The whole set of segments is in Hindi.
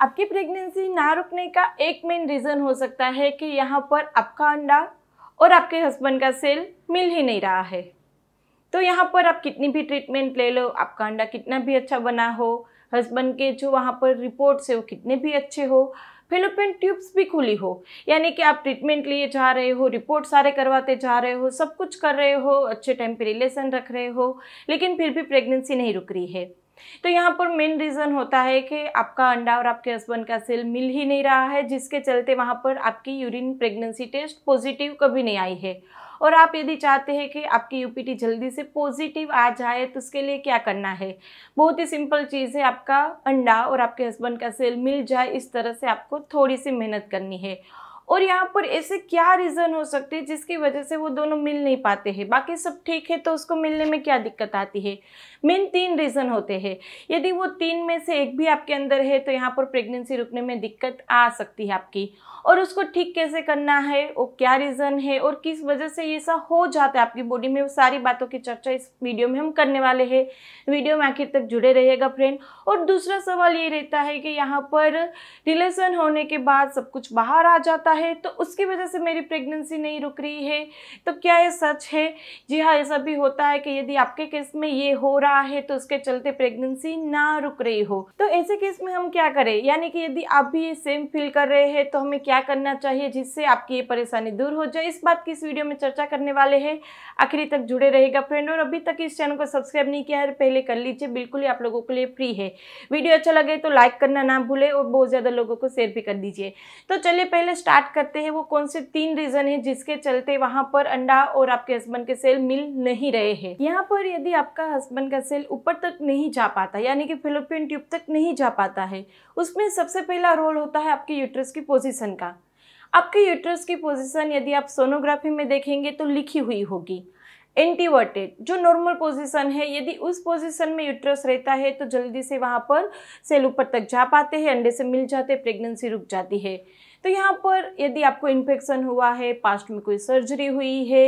आपकी प्रेगनेंसी ना रुकने का एक मेन रीज़न हो सकता है कि यहाँ पर आपका अंडा और आपके हस्बैंड का सेल मिल ही नहीं रहा है तो यहाँ पर आप कितनी भी ट्रीटमेंट ले लो आपका अंडा कितना भी अच्छा बना हो हस्बैंड के जो वहाँ पर रिपोर्ट्स है वो कितने भी अच्छे हो फिलोपियन ट्यूब्स भी खुली हो यानी कि आप ट्रीटमेंट लिए जा रहे हो रिपोर्ट सारे करवाते जा रहे हो सब कुछ कर रहे हो अच्छे टाइम पर रिलेशन रख रहे हो लेकिन फिर भी प्रेगनेंसी नहीं रुक रही है तो यहाँ पर मेन रीज़न होता है कि आपका अंडा और आपके हस्बैंड का सेल मिल ही नहीं रहा है जिसके चलते वहाँ पर आपकी यूरिन प्रेगनेंसी टेस्ट पॉजिटिव कभी नहीं आई है और आप यदि चाहते हैं कि आपकी यूपीटी जल्दी से पॉजिटिव आ जाए तो उसके लिए क्या करना है बहुत ही सिंपल चीज़ है आपका अंडा और आपके हस्बैंड का सेल मिल जाए इस तरह से आपको थोड़ी सी मेहनत करनी है और यहाँ पर ऐसे क्या रीज़न हो सकते हैं जिसकी वजह से वो दोनों मिल नहीं पाते हैं बाकी सब ठीक है तो उसको मिलने में क्या दिक्कत आती है मेन तीन रीज़न होते हैं यदि वो तीन में से एक भी आपके अंदर है तो यहाँ पर प्रेगनेंसी रुकने में दिक्कत आ सकती है आपकी और उसको ठीक कैसे करना है वो क्या रीज़न है और किस वजह से ऐसा हो जाता है आपकी बॉडी में वो सारी बातों की चर्चा इस वीडियो में हम करने वाले हैं वीडियो में आखिर तक जुड़े रहेगा फ्रेंड और दूसरा सवाल ये रहता है कि यहाँ पर रिलेशन होने के बाद सब कुछ बाहर आ जाता है है तो उसकी वजह से मेरी प्रेगनेंसी नहीं रुक रही है तो क्या ये सच है जी हाँ ऐसा भी होता है कि यदि आपके केस में ये हो रहा है तो उसके चलते प्रेगनेंसी ना रुक रही हो तो ऐसे केस में हम क्या करें यानी कि यदि आप भी ये सेम फील कर रहे हैं तो हमें क्या करना चाहिए जिससे आपकी ये परेशानी दूर हो जाए इस बात की इस वीडियो में चर्चा करने वाले हैं आखिरी तक जुड़े रहेगा फ्रेंड और अभी तक इस चैनल को सब्सक्राइब नहीं किया है तो पहले कर लीजिए बिल्कुल ही आप लोगों के लिए फ्री है वीडियो अच्छा लगे तो लाइक करना ना भूले और बहुत ज़्यादा लोगों को शेयर भी कर दीजिए तो चलिए पहले स्टार्ट बात करते हैं वो कौन से तीन रीजन है जिसके चलते वहां पर अंडा और आपके हस्बैंड के सेल मिल नहीं रहे हैं यहाँ पर यदि आपका हस्बैंड का सेल ऊपर तक नहीं जा पाता यानी कि फिलोपियन ट्यूब तक नहीं जा पाता है उसमें सबसे पहला रोल होता है आपके यूट्रस की पोजिशन का आपके यूट्रस की पोजिशन यदि आप सोनोग्राफी में देखेंगे तो लिखी हुई होगी एंटीवर्टेड जो नॉर्मल पोजीशन है यदि उस पोजीशन में यूट्रस रहता है तो जल्दी से वहाँ पर सेल ऊपर तक जा पाते हैं अंडे से मिल जाते हैं प्रेगनेंसी रुक जाती है तो यहाँ पर यदि आपको इन्फेक्शन हुआ है पास्ट में कोई सर्जरी हुई है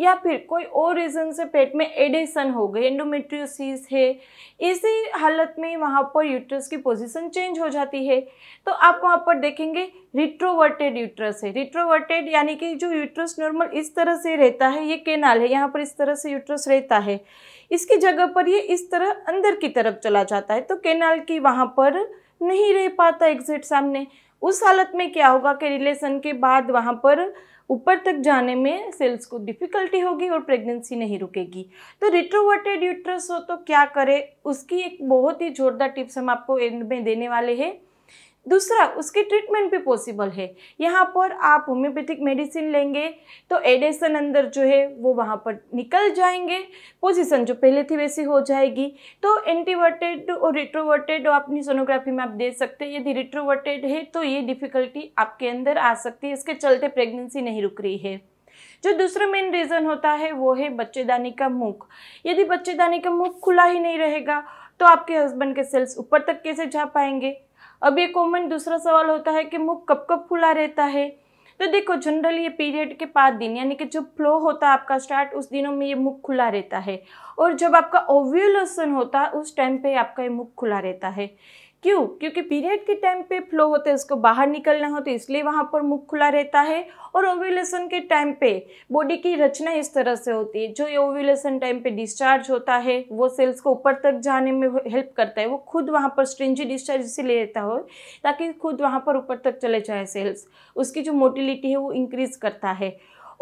या फिर कोई और रीज़न से पेट में एडेशन हो गई एंडोमेट्रियोसिस है इसी हालत में वहाँ पर यूट्रस की पोजीशन चेंज हो जाती है तो आप वहाँ पर देखेंगे रिट्रोवर्टेड यूट्रस है रिट्रोवर्टेड यानी कि जो यूट्रस नॉर्मल इस तरह से रहता है ये केनाल है यहाँ पर इस तरह से यूट्रस रहता है इसकी जगह पर ये इस तरह अंदर की तरफ चला जाता है तो केनाल की वहाँ पर नहीं रह पाता एग्जिट सामने उस हालत में क्या होगा कि रिलेशन के बाद वहाँ पर ऊपर तक जाने में सेल्स को डिफ़िकल्टी होगी और प्रेगनेंसी नहीं रुकेगी तो रिट्रोवर्टेड यूट्रस हो तो क्या करे उसकी एक बहुत ही ज़ोरदार टिप्स हम आपको एंड में देने वाले हैं दूसरा उसकी ट्रीटमेंट भी पॉसिबल है यहाँ पर आप होम्योपैथिक मेडिसिन लेंगे तो एडेसन अंदर जो है वो वहाँ पर निकल जाएंगे पोजीशन जो पहले थी वैसी हो जाएगी तो एंटीवर्टेड और रिट्रोवर्टेड अपनी सोनोग्राफी में आप दे सकते हैं यदि रिट्रोवर्टेड है तो ये डिफ़िकल्टी आपके अंदर आ सकती है इसके चलते प्रेगनेंसी नहीं रुक रही है जो दूसरा मेन रीज़न होता है वो है बच्चेदानी का मुख यदि बच्चेदानी का मुख खुला ही नहीं रहेगा तो आपके हस्बैंड के सेल्स ऊपर तक कैसे जा पाएंगे अब ये कॉमन दूसरा सवाल होता है कि मुख कब कब खुला रहता है तो देखो जनरली ये पीरियड के पाँच दिन यानी कि जो फ्लो होता है आपका स्टार्ट उस दिनों में ये मुख खुला रहता है और जब आपका ओव्यूलेशन होता है उस टाइम पे आपका ये मुख खुला रहता है क्यों क्योंकि पीरियड के टाइम पे फ्लो होते हैं उसको बाहर निकलना हो तो इसलिए वहाँ पर मुख खुला रहता है और ओव्यूलेशन के टाइम पे बॉडी की रचना इस तरह से होती है जो ये ओव्यूलेशन टाइम पे डिस्चार्ज होता है वो सेल्स को ऊपर तक जाने में हेल्प करता है वो खुद वहाँ पर स्ट्रेंजी डिस्चार्ज इसीलिए रहता हो ताकि खुद वहाँ पर ऊपर तक चले जाए सेल्स उसकी जो मोटिलिटी है वो इंक्रीज़ करता है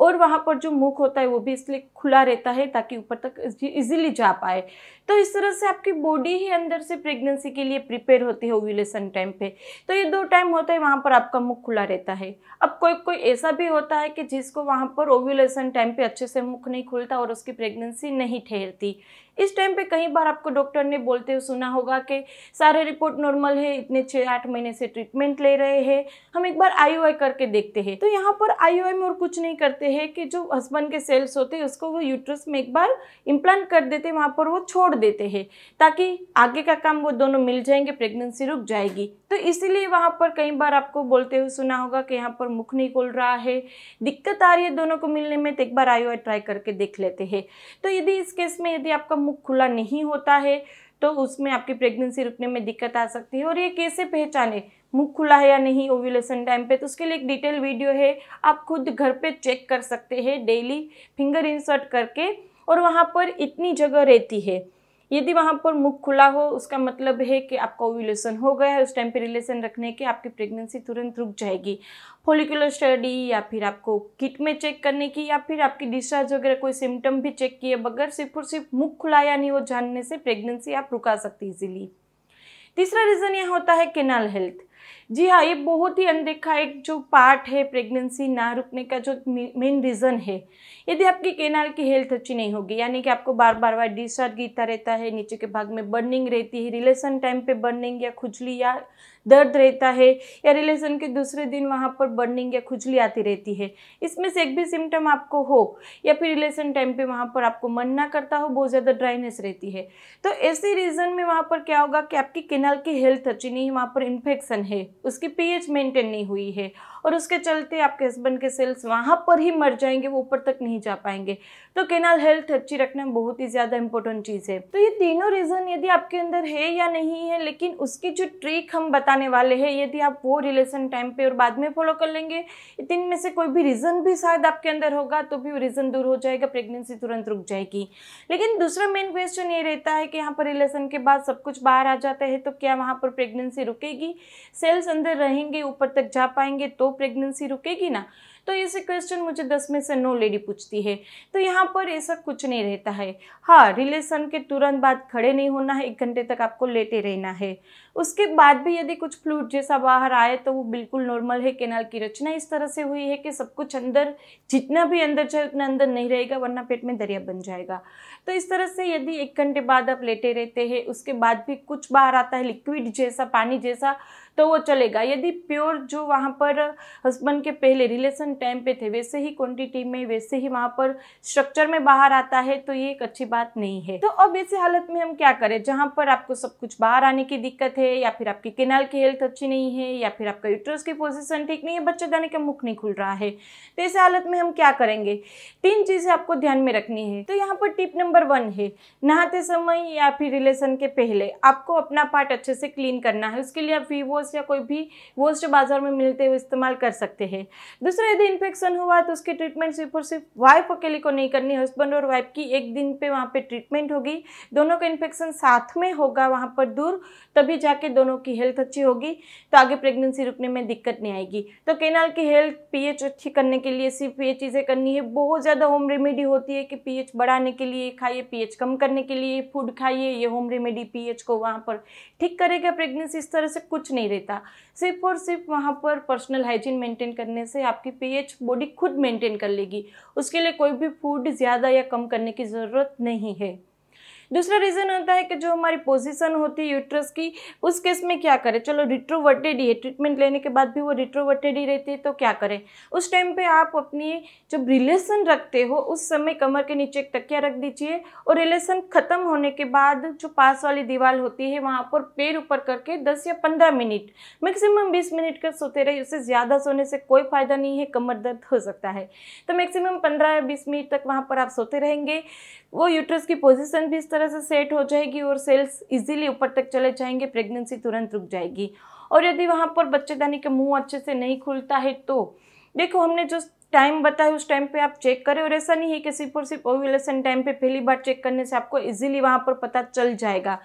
और वहाँ पर जो मुख होता है वो भी इसलिए खुला रहता है ताकि ऊपर तक इजीली जा पाए तो इस तरह से आपकी बॉडी ही अंदर से प्रेगनेंसी के लिए प्रिपेयर होती है ओव्यूलेशन टाइम पे तो ये दो टाइम होता है वहाँ पर आपका मुख खुला रहता है अब कोई कोई ऐसा भी होता है कि जिसको वहाँ पर ओव्यूलेशन टाइम पे अच्छे से मुख नहीं खुलता और उसकी प्रेगनेंसी नहीं ठहरती इस टाइम पे कई बार आपको डॉक्टर ने बोलते हुए सुना होगा कि सारे रिपोर्ट नॉर्मल है इतने छः आठ महीने से ट्रीटमेंट ले रहे हैं हम एक बार आई करके देखते हैं तो यहाँ पर आई में और कुछ नहीं करते हैं कि जो हस्बैंड के सेल्स होते हैं उसको वो यूट्रस में एक बार इम्प्लांट कर देते हैं वहाँ पर वो छोड़ देते हैं ताकि आगे का काम वो दोनों मिल जाएंगे प्रेगनेंसी रुक जाएगी तो इसीलिए वहाँ पर कई बार आपको बोलते हुए सुना होगा कि यहाँ पर मुख नहीं खोल रहा है दिक्कत आ रही है दोनों को मिलने में तो एक बार आई ट्राई करके देख लेते हैं तो यदि इस केस में यदि आपका मुख खुला नहीं होता है तो उसमें आपकी प्रेगनेंसी रुकने में दिक्कत आ सकती है और ये कैसे पहचाने मुख खुला है या नहीं ओव्यूलेशन टाइम पे तो उसके लिए एक डिटेल वीडियो है आप खुद घर पे चेक कर सकते हैं डेली फिंगर इंसर्ट करके और वहाँ पर इतनी जगह रहती है यदि वहाँ पर मुख खुला हो उसका मतलब है कि आपका ओव्यूलेशन हो गया है उस टाइम पे रिलेशन रखने के आपकी प्रेगनेंसी तुरंत रुक जाएगी फोलिकुलर स्टडी या फिर आपको किट में चेक करने की या फिर आपकी डिस्चार्ज वगैरह कोई सिम्टम भी चेक किए बगैर सिर्फ और सिर्फ मुख खुला या नहीं वो जानने से प्रेगनेंसी आप रुका सकती इजीली तीसरा रीज़न यह होता है केनाल हेल्थ जी हाँ ये बहुत ही अनदेखा एक जो पार्ट है प्रेगनेंसी ना रुकने का जो मेन रीज़न है यदि आपकी केनाल की हेल्थ अच्छी नहीं होगी यानी कि आपको बार बार बार डिस्चार्ज गिरता रहता है नीचे के भाग में बर्निंग रहती है रिलेशन टाइम पे बर्निंग या खुजली या दर्द रहता है या रिलेशन के दूसरे दिन वहाँ पर बर्निंग या खुजली आती रहती है इसमें से एक भी सिम्टम आपको हो या फिर रिलेशन टाइम पे वहाँ पर आपको मन ना करता हो बहुत ज़्यादा ड्राइनेस रहती है तो ऐसे रीज़न में वहाँ पर क्या होगा कि आपकी केनाल की हेल्थ अच्छी नहीं वहाँ पर इन्फेक्शन है उसकी पीएच मेंटेन नहीं हुई है और उसके चलते आपके हस्बैंड के सेल्स वहाँ पर ही मर जाएंगे वो ऊपर तक नहीं जा पाएंगे तो केनाल हेल्थ अच्छी रखना बहुत ही ज़्यादा इंपॉर्टेंट चीज़ है तो ये तीनों रीज़न यदि आपके अंदर है या नहीं है लेकिन उसकी जो ट्रिक हम बताने वाले हैं यदि आप वो रिलेशन टाइम पे और बाद में फॉलो कर लेंगे तीन में से कोई भी रीज़न भी शायद आपके अंदर होगा तो भी वो रीज़न दूर हो जाएगा प्रेगनेंसी तुरंत रुक जाएगी लेकिन दूसरा मेन क्वेश्चन ये रहता है कि यहाँ पर रिलेशन के बाद सब कुछ बाहर आ जाता है तो क्या वहाँ पर प्रेगनेंसी रुकेगी सेल्स अंदर रहेंगे ऊपर तक जा पाएंगे तो प्रेगनेंसी रुकेगी ना तो ऐसे क्वेश्चन मुझे दस में से नौ लेडी पूछती है तो यहाँ पर ऐसा कुछ नहीं रहता है हाँ रिलेशन के तुरंत बाद खड़े नहीं होना है एक घंटे तक आपको लेटे रहना है उसके बाद भी यदि कुछ फ्लूट जैसा बाहर आए तो वो बिल्कुल नॉर्मल है केनाल की रचना इस तरह से हुई है कि सब कुछ अंदर जितना भी अंदर जाए उतना अंदर नहीं रहेगा वरना पेट में दरिया बन जाएगा तो इस तरह से यदि एक घंटे बाद आप लेटे रहते हैं उसके बाद भी कुछ बाहर आता है लिक्विड जैसा पानी जैसा तो वो चलेगा यदि प्योर जो वहाँ पर हस्बैंड के पहले रिलेशन टाइम पे थे वैसे ही क्वांटिटी में वैसे ही वहाँ पर स्ट्रक्चर में बाहर आता है तो ये एक अच्छी बात नहीं है तो अब ऐसी हालत में हम क्या करें जहाँ पर आपको सब कुछ बाहर आने की दिक्कत है या फिर आपकी केनाल की हेल्थ अच्छी नहीं है या फिर आपका यूट्रस की पोजिशन ठीक नहीं है बच्चे दाने का मुख नहीं खुल रहा है तो ऐसी हालत में हम क्या करेंगे तीन चीज़ें आपको ध्यान में रखनी है तो यहाँ पर टिप नंबर वन है नहाते समय या फिर रिलेशन के पहले आपको अपना पार्ट अच्छे से क्लीन करना है उसके लिए आप वी वॉश या कोई भी वॉश जो बाजार में मिलते हुए इस्तेमाल कर सकते हैं दूसरा यदि भी इन्फेक्शन हुआ तो उसकी ट्रीटमेंट सिर्फ और सिर्फ वाइफ अकेले को नहीं करनी हस्बैंड और वाइफ की एक दिन पे वहाँ पे ट्रीटमेंट होगी दोनों का इन्फेक्शन साथ में होगा वहाँ पर दूर तभी जाके दोनों की हेल्थ अच्छी होगी तो आगे प्रेगनेंसी रुकने में दिक्कत नहीं आएगी तो केनाल की हेल्थ पीएच अच्छी करने के लिए सिर्फ ये चीज़ें करनी है बहुत ज़्यादा होम रेमेडी होती है कि पीएच बढ़ाने के लिए खाइए पीएच कम करने के लिए फूड खाइए ये होम रेमेडी पी को वहाँ पर ठीक करेगा प्रेगनेंसी इस तरह से कुछ नहीं रहता सिर्फ और सिर्फ वहाँ पर पर्सनल हाइजीन मेंटेन करने से आपकी पीएच पीएच बॉडी खुद मेंटेन कर लेगी उसके लिए कोई भी फूड ज़्यादा या कम करने की ज़रूरत नहीं है दूसरा रीज़न होता है कि जो हमारी पोजीशन होती है यूट्रस की उस केस में क्या करें चलो रिट्रोवर्टेड ही है ट्रीटमेंट लेने के बाद भी वो रिट्रोवर्टेड ही रहती है तो क्या करें उस टाइम पे आप अपनी जब रिलेशन रखते हो उस समय कमर के नीचे एक तकिया रख दीजिए और रिलेशन ख़त्म होने के बाद जो पास वाली दीवार होती है वहाँ पर पैर ऊपर करके दस या पंद्रह मिनट मैक्सिमम बीस मिनट का सोते रहिए उससे ज़्यादा सोने से कोई फ़ायदा नहीं है कमर दर्द हो सकता है तो मैक्सिमम पंद्रह या बीस मिनट तक वहाँ पर आप सोते रहेंगे वो यूट्रस की पोजिशन भी तरह से सेट हो जाएगी और सेल्स इजीली ऊपर तक चले जाएंगे प्रेगनेंसी तुरंत रुक जाएगी और यदि वहाँ पर बच्चेदानी का मुंह अच्छे से नहीं खुलता है तो देखो हमने जो टाइम बताया उस टाइम पे आप चेक करें और ऐसा नहीं है कि सिर्फ और सिर्फ ओव्यूलेशन टाइम पे पहली बार चेक करने से आपको इजीली वहाँ पर पता चल जाएगा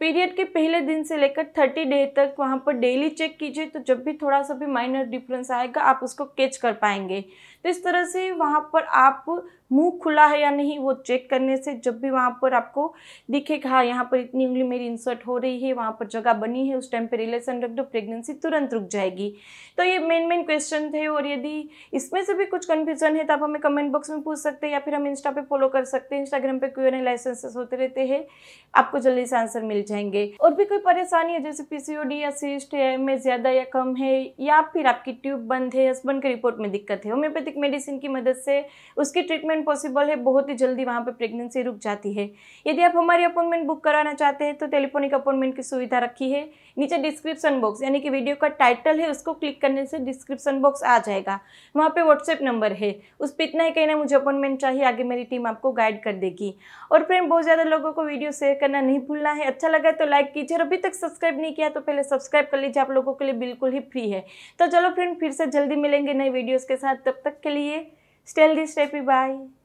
पीरियड के पहले दिन से लेकर थर्टी डे तक वहाँ पर डेली चेक कीजिए तो जब भी थोड़ा सा भी माइनर डिफरेंस आएगा आप उसको कैच कर पाएंगे तो इस तरह से वहाँ पर आप मुंह खुला है या नहीं वो चेक करने से जब भी वहाँ पर आपको दिखेगा हाँ यहाँ पर इतनी उंगली मेरी इंसर्ट हो रही है वहाँ पर जगह बनी है उस टाइम पर रिलेशन रख दो प्रेगनेंसी तुरंत रुक जाएगी तो ये मेन मेन क्वेश्चन थे और यदि इसमें से भी कुछ कन्फ्यूजन है तो आप हमें कमेंट बॉक्स में पूछ सकते हैं या फिर हम इंस्टा पे फॉलो कर सकते हैं इंस्टाग्राम पे क्यों लाइसेंसेस होते रहते हैं आपको जल्दी से आंसर मिल जाएंगे और भी कोई परेशानी है जैसे पीसीओडी या सीस्ट है में ज़्यादा या कम है या फिर आपकी ट्यूब बंद है हस्बैंड की रिपोर्ट में दिक्कत है होम्योपैथिक मेडिसिन की मदद से उसकी ट्रीटमेंट अपॉइंटमेंट पॉसिबल है बहुत ही जल्दी वहाँ पर प्रेगनेंसी रुक जाती है यदि आप हमारी अपॉइंटमेंट बुक कराना चाहते हैं तो टेलीफोनिक अपॉइंटमेंट की सुविधा रखी है नीचे डिस्क्रिप्शन बॉक्स यानी कि वीडियो का टाइटल है उसको क्लिक करने से डिस्क्रिप्शन बॉक्स आ जाएगा वहाँ पर व्हाट्सएप नंबर है उस पर इतना ही कहना मुझे अपॉइंटमेंट चाहिए आगे मेरी टीम आपको गाइड कर देगी और फ्रेंड बहुत ज़्यादा लोगों को वीडियो शेयर करना नहीं भूलना है अच्छा लगा तो लाइक कीजिए और अभी तक सब्सक्राइब नहीं किया तो पहले सब्सक्राइब कर लीजिए आप लोगों के लिए बिल्कुल ही फ्री है तो चलो फ्रेंड फिर से जल्दी मिलेंगे नए वीडियोज़ के साथ तब तक के लिए స్టెల్ దిస్ రెపీ బాయ్